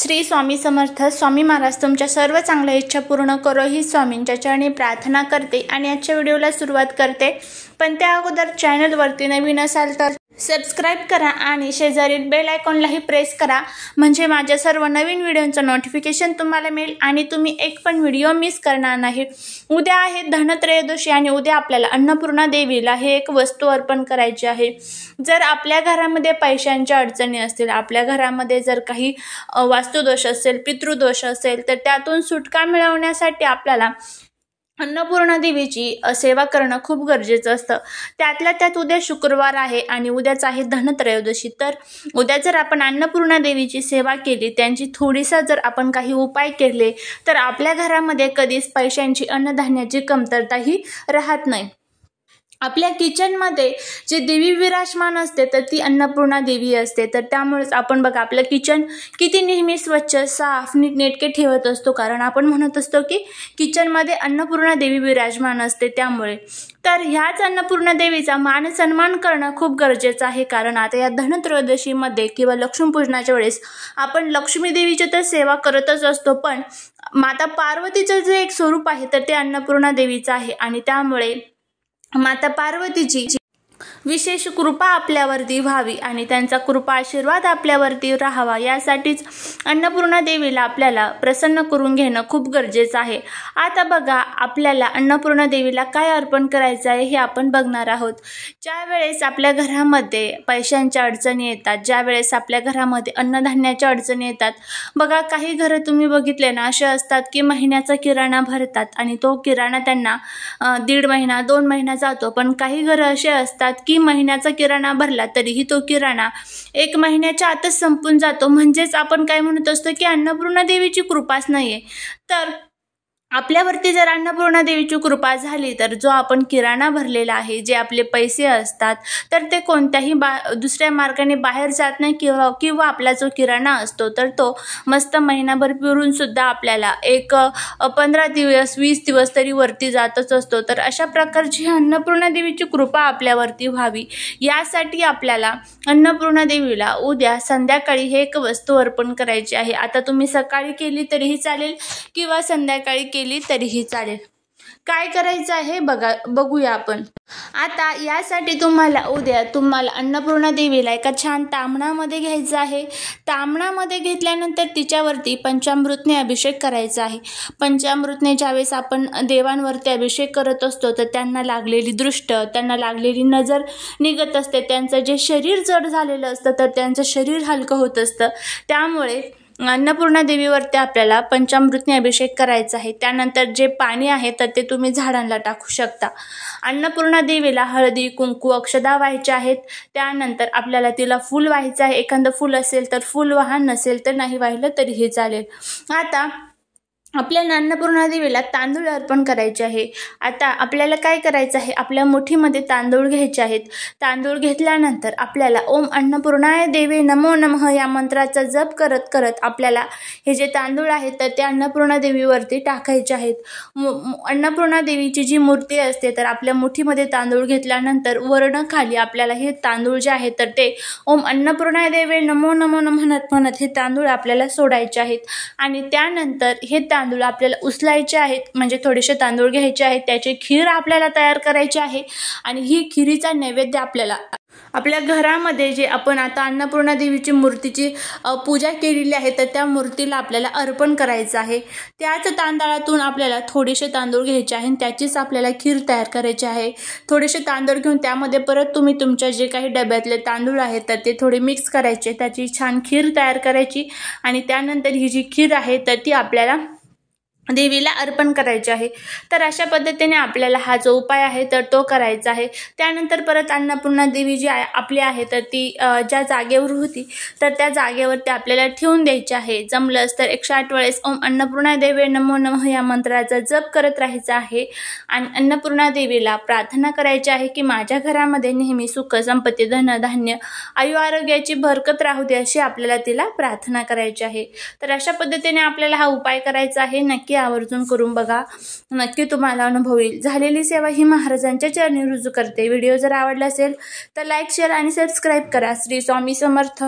श्री स्वामी समर्थ स्वामी महाराज तुमच्या सर्व चांगल्या इच्छा पूर्ण करो ही स्वामींच्या चरणी प्रार्थना करते आणि आजच्या व्हिडिओला सुरुवात करते पण त्या अगोदर चॅनलवरती नवीन असाल तर सबस्क्राईब करा आणि शेजारील बेल आयकॉनलाही प्रेस करा म्हणजे माझ्या सर्व नवीन व्हिडिओंचं नोटिफिकेशन तुम्हाला मिळेल आणि तुम्ही एक पण व्हिडिओ मिस करणार नाही उद्या आहे धनत्रयोदशी आणि उद्या आपल्याला अन्नपूर्णा देवीला हे एक वस्तू अर्पण करायची आहे जर आपल्या घरामध्ये पैशांच्या अडचणी असतील आपल्या घरामध्ये जर काही वास्तुदोष असेल पितृदोष असेल तर त्यातून सुटका मिळवण्यासाठी आपल्याला अन्नपूर्णा देवीची सेवा करणं खूप गरजेचं असतं त्यातल्या त्यात उद्या शुक्रवार आहे आणि उद्याच आहे धनत्रयोदशी तर उद्या जर आपण अन्नपूर्णा देवीची सेवा केली त्यांची थोडीसा जर आपण काही उपाय केले तर आपल्या घरामध्ये कधीच पैशांची अन्नधान्याची कमतरताही राहत नाही आपल्या किचनमध्ये जे देवी विराजमान असते तर ती अन्नपूर्णा देवी असते तर त्यामुळेच आपण बघा आपलं किचन किती नेहमी स्वच्छ साफ नेटके ठेवत असतो कारण आपण म्हणत असतो की किचनमध्ये अन्नपूर्णा देवी विराजमान असते त्यामुळे तर ह्याच अन्नपूर्णा देवीचा मान सन्मान करणं खूप गरजेचं आहे कारण आता या धनत्रयोदशीमध्ये किंवा लक्ष्मीपूजनाच्या वेळेस आपण लक्ष्मी देवीची तर सेवा करतच असतो पण माता पार्वतीचं जे एक स्वरूप आहे तर ते अन्नपूर्णा देवीचं आहे आणि त्यामुळे માતા પાર્વતીજી विशेष कृपा आपल्यावरती व्हावी आणि त्यांचा कृपा आशीर्वाद आपल्यावरती राहावा यासाठीच अन्नपूर्णा देवीला आपल्याला प्रसन्न करून घेणं खूप गरजेचं आहे आता बघा आपल्याला अन्नपूर्णा देवीला काय अर्पण करायचं आहे हे आपण बघणार आहोत ज्या वेळेस आपल्या घरामध्ये पैशांच्या अडचणी येतात ज्या वेळेस आपल्या घरामध्ये अन्नधान्याच्या अडचणी येतात बघा काही घरं तुम्ही बघितले ना असे असतात की महिन्याचा किराणा भरतात आणि तो किराणा त्यांना दीड महिना दोन महिना जातो पण काही घरं असे असतात की महिन्याचा किराणा भरला तरीही तो किराणा एक महिन्याच्या आतच संपून जातो म्हणजेच आपण काय म्हणत असतो की अन्नपूर्णा देवीची कृपाच नाही आहे तर आपल्यावरती जर अन्नपूर्णा देवीची कृपा झाली तर जो आपण किराणा भरलेला आहे जे आपले पैसे असतात तर ते कोणत्याही बा दुसऱ्या मार्गाने बाहेर जात नाही किंवा किंवा आपला जो किराणा असतो तर तो मस्त महिनाभर सुद्धा आपल्याला एक पंधरा दिवस वीस दिवस तरी वरती जातच असतो तर अशा प्रकारची अन्नपूर्णा देवीची कृपा आपल्यावरती व्हावी यासाठी आपल्याला अन्नपूर्णा देवीला उद्या संध्याकाळी हे एक वस्तू अर्पण करायची आहे आता तुम्ही सकाळी केली तरीही चालेल किंवा संध्याकाळी केली तरीही चालेल काय करायचं आहे बघा बघूया आपण आता यासाठी तुम्हाला उद्या तुम्हाला अन्नपूर्णा देवीला एका छान तांबणामध्ये घ्यायचं आहे तांबणामध्ये घेतल्यानंतर तिच्यावरती पंचामृतने अभिषेक करायचा आहे पंचामृतने ज्यावेळेस आपण देवांवरती अभिषेक करत असतो तर त्यांना लागलेली दृष्ट त्यांना लागलेली नजर निघत असते त्यांचं जे शरीर जड झालेलं असतं तर त्यांचं शरीर हलकं होत असतं त्यामुळे अन्नपूर्णा देवीवरती आपल्याला पंचामृतने अभिषेक करायचा आहे त्यानंतर जे पाणी आहे तर ते तुम्ही झाडांना टाकू शकता अन्नपूर्णा देवीला हळदी कुंकू अक्षदा व्हायच्या आहेत त्यानंतर आपल्याला तिला फूल व्हायचं आहे एखादं फूल असेल तर फूल वाहन नसेल तर नाही वाहिलं तरीही चालेल आता आपल्या अन्नपूर्णा देवीला तांदूळ अर्पण करायचे आहे आता आपल्याला काय करायचं आहे आपल्या मुठीमध्ये तांदूळ घ्यायचे आहेत तांदूळ घेतल्यानंतर आपल्याला ओम अन्नपूर्णाय देवे नमो नमः या मंत्राचा जप करत करत आपल्याला हे जे तांदूळ आहेत तर ते अन्नपूर्णा देवीवरती टाकायचे आहेत अन्नपूर्णा देवीची जी मूर्ती असते तर आपल्या मुठीमध्ये तांदूळ घेतल्यानंतर वर्णखाली आपल्याला हे तांदूळ जे आहेत तर ते ओम अन्नपूर्णाय देवे नमो नमो नमः म्हणत म्हणत हे तांदूळ आपल्याला सोडायचे आहेत आणि त्यानंतर हे तांदूळ आपल्याला उचलायचे आहेत म्हणजे थोडेसे तांदूळ घ्यायचे आहेत त्याचे खीर आपल्याला तयार करायची आहे आणि ही खिरीचा नैवेद्य आपल्याला आपल्या घरामध्ये जे आपण आता अन्नपूर्णा देवीची मूर्तीची पूजा केलेली आहे तर त्या मूर्तीला आपल्याला अर्पण करायचं आहे त्याच तांदळातून आपल्याला थोडेसे तांदूळ घ्यायचे आहे त्याचीच आपल्याला खीर तयार करायची आहे थोडेसे तांदूळ घेऊन त्यामध्ये परत तुम्ही तुमच्या जे काही डब्यातले तांदूळ आहेत तर ते थोडे मिक्स करायचे त्याची छान खीर तयार करायची आणि त्यानंतर ही जी खीर आहे तर ती आपल्याला देवीला अर्पण करायचे आहे तर अशा पद्धतीने आपल्याला हा जो उपाय आहे तर तो करायचा आहे त्यानंतर परत अन्नपूर्णा देवी जी आहे आपली आहे तर ती ज्या जागेवर होती तर त्या जागेवर ते आपल्याला ठेवून द्यायचे आहे जमलंच तर एकशे आठ वेळेस ओम अन्नपूर्णा देवी नमो नम या मंत्राचा जप करत राहायचा आहे आणि अन्नपूर्णा देवीला प्रार्थना करायची आहे की माझ्या घरामध्ये नेहमी सुख संपत्ती धान्य आयु आरोग्याची भरकत राहू दे अशी आपल्याला तिला प्रार्थना करायची आहे तर अशा पद्धतीने आपल्याला हा उपाय करायचा आहे नक्की आवर्जून करून बघा नक्की तुम्हाला अनुभव येईल झालेली सेवा ही महाराजांच्या चरणी रुजू करते व्हिडिओ जर आवडला असेल तर लाईक शेअर आणि सबस्क्राईब करा श्री स्वामी समर्थ